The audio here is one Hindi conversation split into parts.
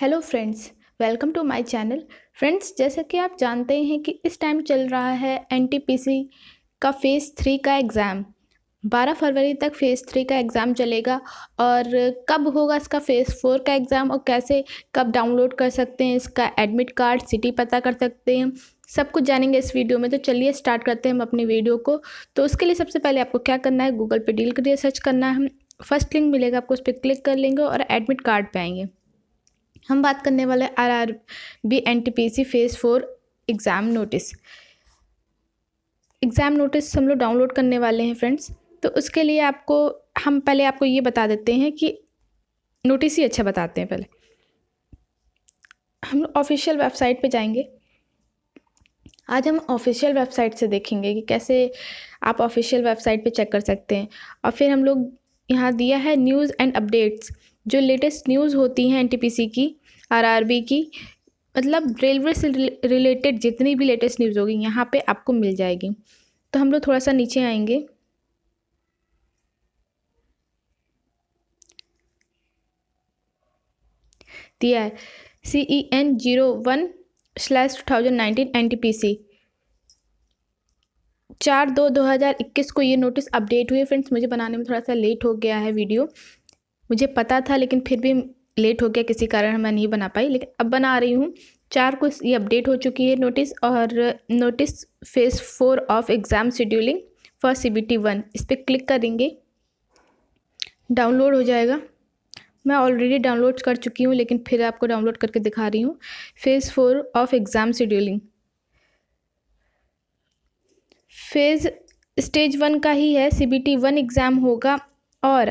Hello friends welcome to my channel friends जैसे कि आप जानते हैं कि इस टाइम चल रहा है एनटीपीसी का फ़ेज़ थ्री का एग्ज़ाम 12 फरवरी तक फ़ेज़ थ्री का एग्ज़ाम चलेगा और कब होगा इसका फ़ेज़ फोर का एग्ज़ाम और कैसे कब डाउनलोड कर सकते हैं इसका एडमिट कार्ड सिटी पता कर सकते हैं सब कुछ जानेंगे इस वीडियो में तो चलिए स्टार्ट करते हैं हम अपनी वीडियो को तो उसके लिए सबसे पहले आपको क्या करना है गूगल पे डील करिए सर्च करना है फर्स्ट लिंक मिलेगा आपको उस पर क्लिक कर लेंगे और एडमिट कार्ड पे आएंगे हम बात करने वाले R R B N T P C phase four exam notice exam notice हम लोग डाउनलोड करने वाले हैं फ्रेंड्स तो उसके लिए आपको हम पहले आपको ये बता देते हैं कि नोटिस ही अच्छा बताते हैं पहले हम लोग ऑफिशियल वेबसाइट पे जाएंगे आज हम ऑफिशियल वेबसाइट से देखेंगे कि कैसे आप ऑफिशियल वेबसाइट पे चेक कर सकते हैं और फिर हम लोग यहाँ दिया है न्यूज़ एंड अपडेट्स जो लेटेस्ट न्यूज़ होती हैं एनटीपीसी की आरआरबी की मतलब रेलवे से रिलेटेड जितनी भी लेटेस्ट न्यूज़ होगी यहाँ पे आपको मिल जाएगी तो हम लोग थोड़ा सा नीचे आएंगे दिया है C E N zero one slash two thousand nineteen N T P C चार दो दो हज़ार इक्कीस को ये नोटिस अपडेट हुई फ्रेंड्स मुझे बनाने में थोड़ा सा लेट हो गया है वीडियो मुझे पता था लेकिन फिर भी लेट हो गया किसी कारण मैं नहीं बना पाई लेकिन अब बना रही हूँ चार को ये अपडेट हो चुकी है नोटिस और notice phase four of exam scheduling for C B T one इस पर क्लिक करेंगे डाउनलोड हो जाएगा मैं ऑलरेडी डाउनलोड कर चुकी हूँ लेकिन फिर आपको डाउनलोड करके दिखा रही हूँ phase four of exam scheduling phase stage one का ही है C B T one exam होगा और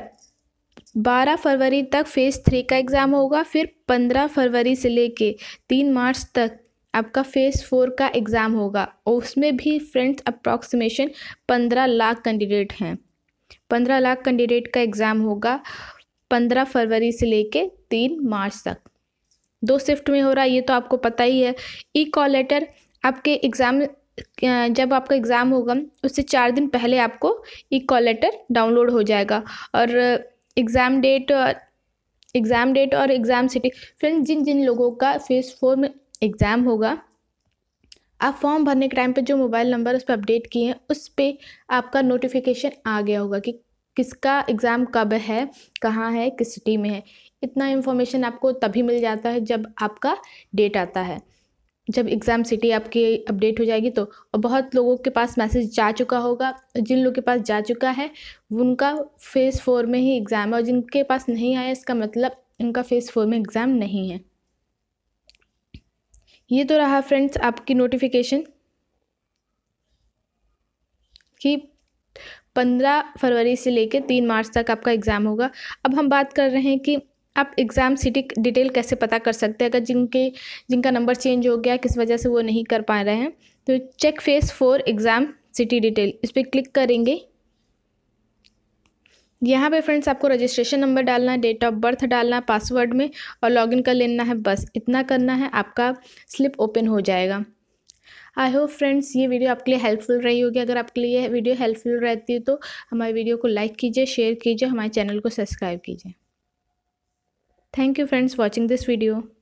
12 फरवरी तक फ़ेज़ थ्री का एग्ज़ाम होगा फिर 15 फरवरी से लेके 3 मार्च तक आपका फ़ेज़ फोर का एग्ज़ाम होगा और उसमें भी फ्रेंड्स अप्रॉक्सीमेशन पंद्रह लाख कैंडिडेट हैं पंद्रह लाख कैंडिडेट का एग्ज़ाम होगा पंद्रह फरवरी से लेके तीन मार्च तक दो शिफ्ट में हो रहा है ये तो आपको पता ही है ई कॉल लेटर आपके एग्ज़ाम जब आपका एग्ज़ाम होगा उससे चार दिन पहले आपको ई कॉल लेटर डाउनलोड हो जाएगा और एग्ज़ाम डेट एग्ज़ाम डेट और एग्ज़ाम सिटी फ्रेंड जिन जिन लोगों का फेज़ फोर में एग्ज़ाम होगा आप फॉर्म भरने के टाइम पे जो मोबाइल नंबर उस पर अपडेट किए हैं उस पर आपका नोटिफिकेशन आ गया होगा कि किसका एग्ज़ाम कब है कहाँ है किस सिटी में है इतना इन्फॉर्मेशन आपको तभी मिल जाता है जब आपका डेट आता है जब एग्ज़ाम सिटी आपकी अपडेट हो जाएगी तो और बहुत लोगों के पास मैसेज जा चुका होगा जिन लोगों के पास जा चुका है उनका फेज़ फोर में ही एग्ज़ाम है और जिनके पास नहीं आया इसका मतलब उनका फेज़ फोर में एग्ज़ाम नहीं है ये तो रहा फ्रेंड्स आपकी नोटिफिकेशन कि पंद्रह फरवरी से लेकर तीन मार्च तक आपका एग्ज़ाम होगा अब हम बात कर रहे हैं कि आप एग्ज़ाम सिटी डिटेल कैसे पता कर सकते हैं अगर जिनके जिनका नंबर चेंज हो गया किस वजह से वो नहीं कर पा रहे हैं तो check phase four exam city detail इस पर क्लिक करेंगे यहाँ पे फ्रेंड्स आपको रजिस्ट्रेशन नंबर डालना है डेट ऑफ बर्थ डालना है पासवर्ड में और लॉगिन कर लेना है बस इतना करना है आपका स्लिप ओपन हो जाएगा आई होप फ्रेंड्स ये वीडियो आपके लिए हेल्पफुल रही होगी अगर आपके लिए वीडियो हेल्पफुल रहती है तो हमारे वीडियो को लाइक कीजिए शेयर कीजिए हमारे चैनल को सब्सक्राइब कीजिए Thank you friends watching this video.